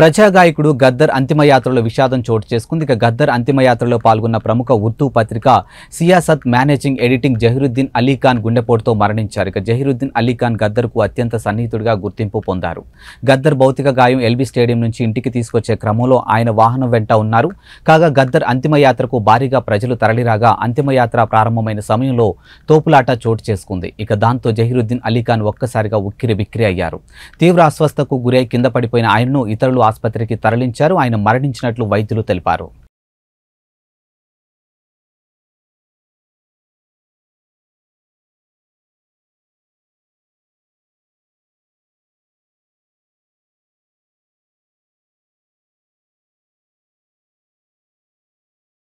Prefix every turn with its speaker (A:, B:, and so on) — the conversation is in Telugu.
A: ప్రజాగాయకుడు గద్దర్ అంతిమయాత్రలో విషాదం చోటు చేసుకుంది ఇక గద్దర్ అంతిమయాత్రలో పాల్గొన్న ప్రముఖ ఉర్దూ పత్రిక సియాసత్ మేనేజింగ్ ఎడిటింగ్ జహీరుద్దీన్ అలీఖాన్ గుండెపోటుతో మరణించారు ఇక జహీరుద్దీన్ అలీఖాన్ గద్దర్కు అత్యంత సన్నిహితుడిగా గుర్తింపు పొందారు గద్దర్ భౌతిక గాయం ఎల్బీ స్టేడియం నుంచి ఇంటికి తీసుకొచ్చే క్రమంలో ఆయన వాహనం వెంట ఉన్నారు కాగా గద్దర్ అంతిమయాత్రకు భారీగా ప్రజలు తరలిరాగా అంతిమయాత్ర ప్రారంభమైన సమయంలో తోపులాట చోటు చేసుకుంది ఇక దాంతో జహీరుద్దీన్ అలీఖాన్ ఒక్కసారిగా ఉక్కిరి బిక్కిరి అయ్యారు తీవ్ర అస్వస్థకు గురై కింద పడిపోయిన ఆయనను ఇతరులు ఆసుపత్రికి తరలించారు ఆయన మరణించినట్లు వైద్యులు తెలిపారు